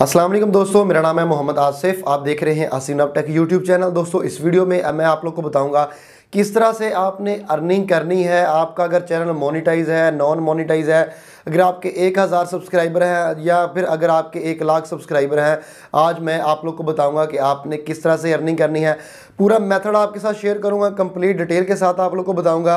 असलम दोस्तों मेरा नाम है मोहम्मद आसिफ आप देख रहे हैं आसिन नब टेक यूट्यूब चैनल दोस्तों इस वीडियो में मैं आप लोग को बताऊंगा किस तरह से आपने अर्निंग करनी है आपका अगर चैनल मोनिटाइज है नॉन मोनिटाइज है अगर आपके एक हज़ार सब्सक्राइबर हैं या फिर अगर आपके एक लाख सब्सक्राइबर हैं आज मैं आप लोग को बताऊंगा कि आपने किस तरह से अर्निंग करनी है पूरा मेथड आपके साथ शेयर करूंगा कंप्लीट डिटेल के साथ आप लोग को बताऊंगा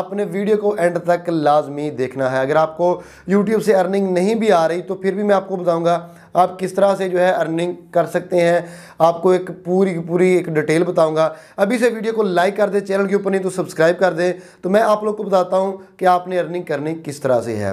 आपने वीडियो को एंड तक लाजमी देखना है अगर आपको यूट्यूब से अर्निंग नहीं भी आ रही तो फिर भी मैं आपको बताऊँगा आप किस तरह से जो है अर्निंग कर सकते हैं आपको एक पूरी पूरी एक डिटेल बताऊंगा अभी से वीडियो को लाइक कर दें चैनल के ऊपर नहीं तो सब्सक्राइब कर दें तो मैं आप लोग को बताता हूं कि आपने अर्निंग करनी किस तरह से है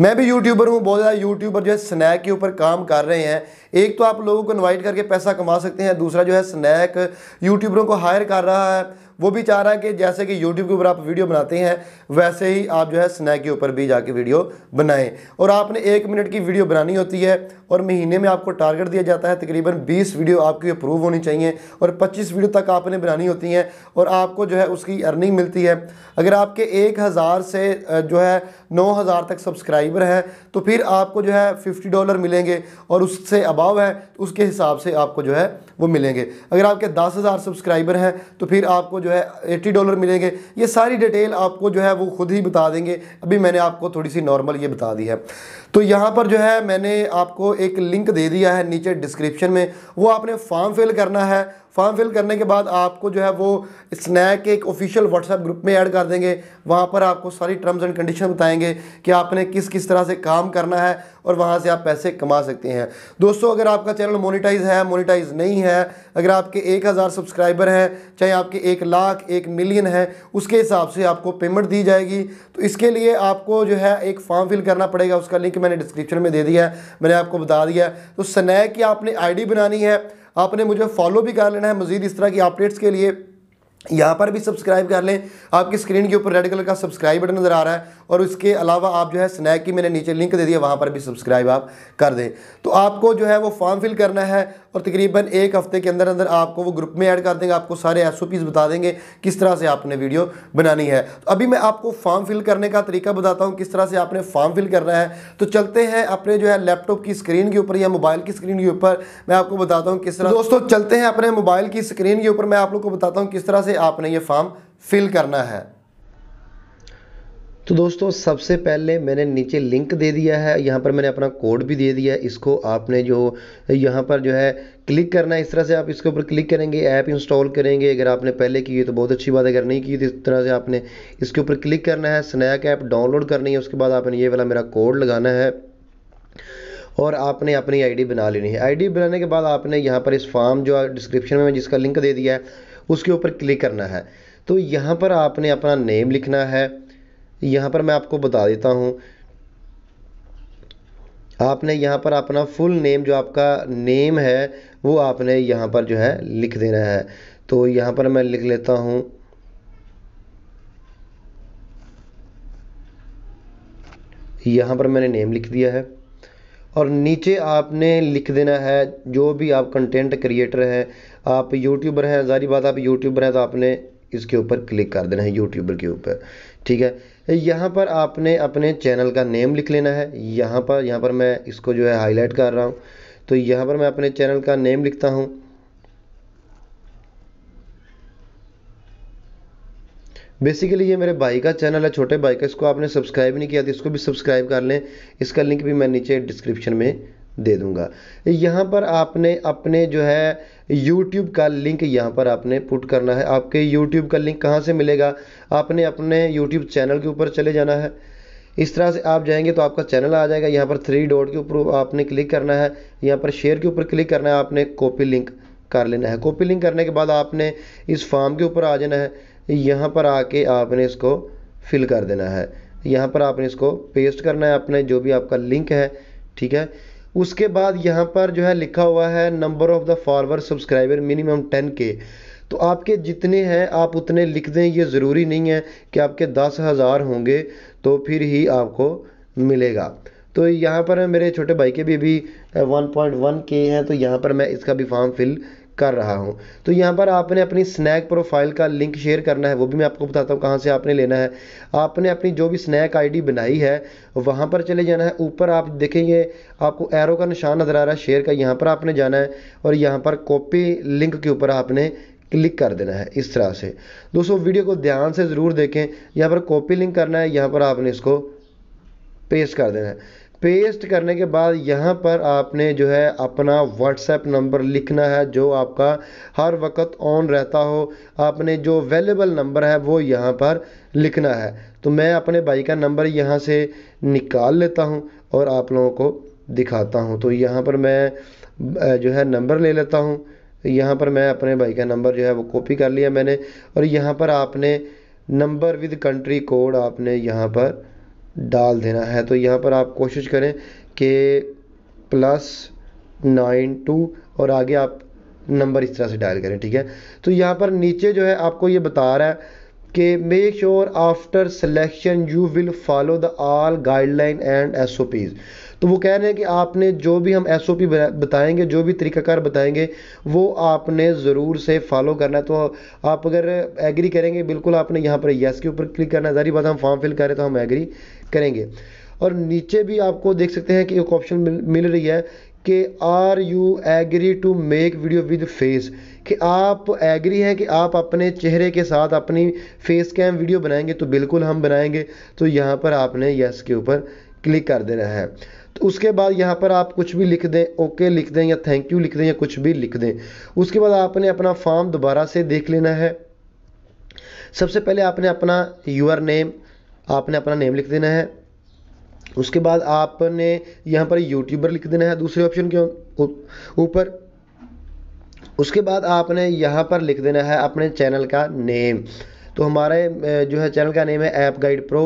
मैं भी यूट्यूबर हूँ बहुत ज़्यादा यूट्यूबर जो है स्नैक के ऊपर काम कर रहे हैं एक तो आप लोगों को इन्वाइट करके पैसा कमा सकते हैं दूसरा जो है स्नैक यूट्यूबरों को हायर कर रहा है वो भी चाह रहा है कि जैसे कि यूट्यूब के ऊपर आप वीडियो बनाते हैं वैसे ही आप जो है स्नैक के ऊपर भी जाके वीडियो बनाएं और आपने एक मिनट की वीडियो बनानी होती है और महीने में आपको टारगेट दिया जाता है तकरीबन बीस वीडियो आपकी अप्रूव होनी चाहिए और पच्चीस वीडियो तक आपने बनानी होती हैं और आपको जो है उसकी अर्निंग मिलती है अगर आपके एक हज़ार से जो है नौ हज़ार तक सब्सक्राइब सब्सक्राइबर है तो फिर आपको जो है फिफ्टी डॉलर मिलेंगे और उससे अबाव है तो उसके हिसाब से आपको जो है वो मिलेंगे अगर आपके दस हज़ार सब्सक्राइबर हैं तो फिर आपको जो है एट्टी डॉलर मिलेंगे ये सारी डिटेल आपको जो है वो खुद ही बता देंगे अभी मैंने आपको थोड़ी सी नॉर्मल ये बता दी है तो यहाँ पर जो है मैंने आपको एक लिंक दे दिया है नीचे डिस्क्रिप्शन में वो आपने फॉर्म फिल करना है फॉर्म फिल करने के बाद आपको जो है वो स्नैक के एक ऑफिशियल व्हाट्सएप ग्रुप में ऐड कर देंगे वहाँ पर आपको सारी टर्म्स एंड कंडीशन बताएंगे कि आपने किस किस तरह से काम करना है और वहाँ से आप पैसे कमा सकते हैं दोस्तों अगर आपका चैनल मोनिटाइज है मोनिटाइज नहीं है अगर आपके एक हज़ार सब्सक्राइबर हैं चाहे आपके एक लाख एक मिलियन है उसके हिसाब से आपको पेमेंट दी जाएगी तो इसके लिए आपको जो है एक फॉर्म फिल करना पड़ेगा उसका लिंक मैंने डिस्क्रिप्शन में दे दिया है मैंने आपको बता दिया है तो स्नैक की आपने आईडी बनानी है आपने मुझे फॉलो भी कर लेना है मजीद इस तरह की अपडेट्स के लिए यहाँ पर भी सब्सक्राइब कर लें आपकी स्क्रीन के ऊपर रेड कलर का सब्सक्राइब बटन नज़र आ रहा है और उसके अलावा आप जो है स्नैक की मैंने नीचे लिंक दे दिया वहाँ पर भी सब्सक्राइब आप कर दें तो आपको जो है वो फॉर्म फिल करना है और तकरीबन एक हफ़्ते के अंदर अंदर आपको वो ग्रुप में ऐड कर देंगे आपको सारे एस बता देंगे किस तरह से आपने वीडियो बनानी है तो अभी मैं आपको फॉर्म फिल करने का तरीका बताता हूँ किस तरह से आपने फॉर्म फिल करना है तो चलते हैं अपने जो है लैपटॉप की स्क्रीन के ऊपर या मोबाइल की स्क्रीन के ऊपर मैं आपको बताता हूँ किस तरह दोस्तों चलते हैं अपने मोबाइल की स्क्रीन के ऊपर मैं आप लोग को बताता हूँ किस तरह से आपने ये फॉर्म फिल करना है तो दोस्तों सबसे पहले मैंने नीचे लिंक दे दिया है यहाँ पर मैंने अपना कोड भी दे दिया है इसको आपने जो यहाँ पर जो है क्लिक करना है इस तरह से आप इसके ऊपर क्लिक करेंगे ऐप इंस्टॉल करेंगे अगर आपने पहले की है तो बहुत अच्छी बात है अगर नहीं की तो इस तरह से आपने इसके ऊपर क्लिक करना है स्नैक ऐप डाउनलोड करनी है उसके बाद आपने ये वाला मेरा कोड लगाना है और आपने अपनी आई बना लेनी है आई बनाने के बाद आपने यहाँ पर इस फॉर्म जो डिस्क्रिप्शन में जिसका लिंक दे दिया है उसके ऊपर क्लिक करना है तो यहाँ पर आपने अपना नेम लिखना है यहाँ पर मैं आपको बता देता हूँ आपने यहाँ पर अपना फुल नेम जो आपका नेम है वो आपने यहाँ पर जो है लिख देना है तो यहाँ पर मैं लिख लेता हूँ यहाँ पर मैंने नेम लिख दिया है और नीचे आपने लिख देना है जो भी आप कंटेंट क्रिएटर हैं आप यूट्यूबर हैं जारी बात आप यूट्यूबर हैं तो आपने इसके ऊपर क्लिक कर देना है यूट्यूबर के ऊपर ठीक है यहाँ पर आपने अपने चैनल का नेम लिख लेना है यहाँ पर यहाँ पर मैं इसको जो है हाईलाइट कर रहा हूँ तो यहाँ पर मैं अपने चैनल का नेम लिखता हूँ बेसिकली ये मेरे भाई का चैनल है छोटे भाई का इसको आपने सब्सक्राइब नहीं किया था तो इसको भी सब्सक्राइब कर लें इसका लिंक भी मैं नीचे डिस्क्रिप्शन में दे दूँगा यहाँ पर आपने अपने जो है यूट्यूब का लिंक यहाँ पर आपने पुट करना है आपके यूट्यूब का लिंक कहाँ से मिलेगा आपने अपने यूट्यूब चैनल के ऊपर चले जाना है इस तरह से आप जाएंगे तो आपका चैनल आ जाएगा यहाँ पर थ्री डॉट के ऊपर आपने क्लिक करना है यहाँ पर शेयर के ऊपर क्लिक करना है आपने कॉपी लिंक कर लेना है कॉपी लिंक करने के बाद आपने इस फॉर्म के ऊपर आ जाना है यहाँ पर आके आपने इसको फिल कर देना है यहाँ पर आपने इसको पेस्ट करना है अपने जो भी आपका लिंक है ठीक है उसके बाद यहाँ पर जो है लिखा हुआ है number of the forward subscriber minimum ten के तो आपके जितने हैं आप उतने लिख दें ये ज़रूरी नहीं है कि आपके दस हज़ार होंगे तो फिर ही आपको मिलेगा तो यहाँ पर मेरे छोटे भाई के भी अभी वन पॉइंट वन के हैं तो यहाँ पर मैं इसका भी फॉर्म फिल कर रहा हूँ तो यहाँ पर आपने अपनी स्नैक प्रोफाइल का लिंक शेयर करना है वो भी मैं आपको बताता हूँ कहाँ से आपने लेना है आपने अपनी जो भी स्नैक आईडी बनाई है वहाँ पर चले जाना है ऊपर आप देखेंगे आपको एरो का निशान नज़र आ रहा है शेयर का यहाँ पर आपने जाना है और यहाँ पर कॉपी लिंक के ऊपर आपने क्लिक कर देना है इस तरह से दोस्तों वीडियो को ध्यान से ज़रूर देखें यहाँ पर कॉपी लिंक करना है यहाँ पर आपने इसको पेस्ट कर देना है पेस्ट करने के बाद यहाँ पर आपने जो है अपना व्हाट्सएप नंबर लिखना है जो आपका हर वक्त ऑन रहता हो आपने जो अवेलेबल नंबर है वो यहाँ पर लिखना है तो मैं अपने भाई का नंबर यहाँ से निकाल लेता हूँ और आप लोगों को दिखाता हूँ तो यहाँ पर मैं जो है नंबर ले लेता हूँ यहाँ पर मैं अपने भाई का नंबर जो है वो कॉपी कर लिया मैंने और यहाँ पर आपने नंबर विद कंट्री कोड आपने यहाँ पर डाल देना है तो यहाँ पर आप कोशिश करें कि प्लस नाइन टू और आगे आप नंबर इस तरह से डायल करें ठीक है तो यहाँ पर नीचे जो है आपको ये बता रहा है कि make sure after selection you will follow the all guideline and S O Ps तो वो कह रहे हैं कि आपने जो भी हम एस ओ पी बताएँगे जो भी तरीक़ाकार बताएँगे वो आपने ज़रूर से फॉलो करना है तो आप अगर एग्री करेंगे बिल्कुल आपने यहाँ पर येस के ऊपर क्लिक करना है जारी बात हम फॉर्म फिल करें तो हम एग्री करेंगे और नीचे भी आपको देख सकते हैं कि एक ऑप्शन मिल, मिल रही है कि are you agree to make video with face कि आप एग्री हैं कि आप अपने चेहरे के साथ अपनी फेस कैम वीडियो बनाएंगे तो बिल्कुल हम बनाएंगे तो यहाँ पर आपने यस के ऊपर क्लिक कर देना है तो उसके बाद यहाँ पर आप कुछ भी लिख दें ओके लिख दें या थैंक यू लिख दें या कुछ भी लिख दें उसके बाद आपने अपना फॉर्म दोबारा से देख लेना है सबसे पहले आपने अपना यूर नेम आपने अपना नेम लिख देना है उसके बाद आपने यहाँ पर यूट्यूबर लिख देना है दूसरे ऑप्शन के ऊपर उसके बाद आपने यहाँ पर लिख देना है अपने चैनल का नेम तो हमारे जो है चैनल का नेम है ऐप गाइड प्रो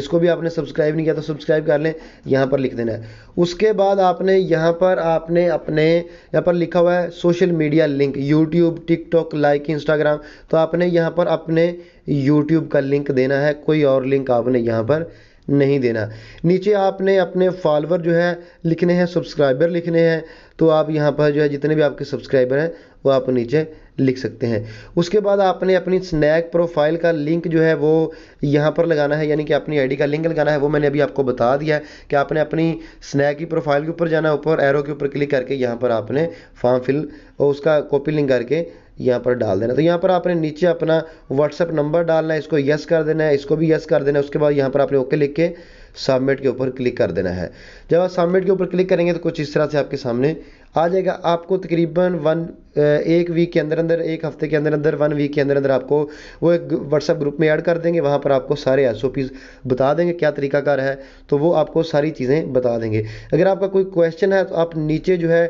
इसको भी आपने सब्सक्राइब नहीं किया तो सब्सक्राइब कर लें यहाँ पर लिख देना है उसके बाद आपने यहाँ पर आपने अपने यहाँ पर लिखा हुआ है social media link YouTube TikTok like Instagram तो आपने यहाँ पर अपने यूट्यूब का लिंक देना है कोई और लिंक आपने यहाँ पर नहीं देना नीचे आपने अपने फॉलोअर जो है लिखने हैं सब्सक्राइबर लिखने हैं तो आप यहाँ पर जो है जितने भी आपके सब्सक्राइबर हैं वो आप नीचे लिख सकते हैं उसके बाद आपने अपनी स्नैक प्रोफाइल का लिंक जो है वो यहाँ पर लगाना है यानी कि अपनी आईडी का लिंक लगाना है वो मैंने अभी आपको बता दिया है कि आपने अपनी स्नैक की प्रोफाइल के ऊपर जाना ऊपर एरो के ऊपर क्लिक करके यहाँ पर आपने फॉर्म फिल और उसका कॉपी लिंक करके यहाँ पर डाल देना तो यहाँ पर आपने नीचे अपना व्हाट्सअप नंबर डालना है इसको यस कर देना है इसको भी यस कर देना है उसके बाद यहाँ पर आपने ओके लिख के सबमिट के ऊपर क्लिक कर देना है जब आप सबमिट के ऊपर क्लिक करेंगे तो कुछ इस तरह से आपके सामने आ जाएगा आपको तकरीबन वन एक वीक के अंदर अंदर एक हफ्ते के अंदर अंदर वन वीक के अंदर अंदर आपको वो एक व्हाट्सअप ग्रुप में ऐड कर देंगे वहाँ पर आपको सारे एस ओ पीज बता देंगे क्या तरीकाकार है तो वो आपको सारी चीज़ें बता देंगे अगर आपका कोई क्वेश्चन है तो आप नीचे जो है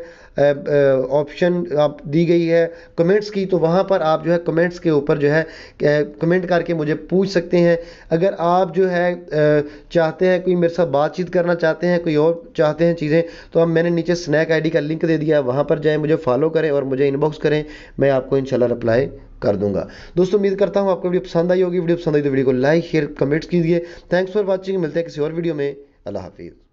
ऑप्शन आप दी गई है कमेंट्स की तो वहाँ पर आप जो है कमेंट्स के ऊपर जो है कमेंट करके मुझे पूछ सकते हैं अगर आप जो है चाहते हैं हैं कोई मेरे साथ बातचीत करना चाहते हैं कोई और चाहते हैं चीज़ें तो अब मैंने नीचे स्नैक आईडी का लिंक दे दिया वहाँ पर जाएँ मुझे फॉलो करें और मुझे इनबॉक्स करें मैं आपको इनशाला रिप्लाई कर दूंगा दोस्तों उम्मीद करता हूँ आपको वीडियो पसंद आई होगी वीडियो पसंद आई तो वीडियो को लाइक शेयर कमेंट्स कीजिए थैंक्स फॉर वॉचिंग मिलते हैं किसी और वीडियो में अल्लाह हाफिज़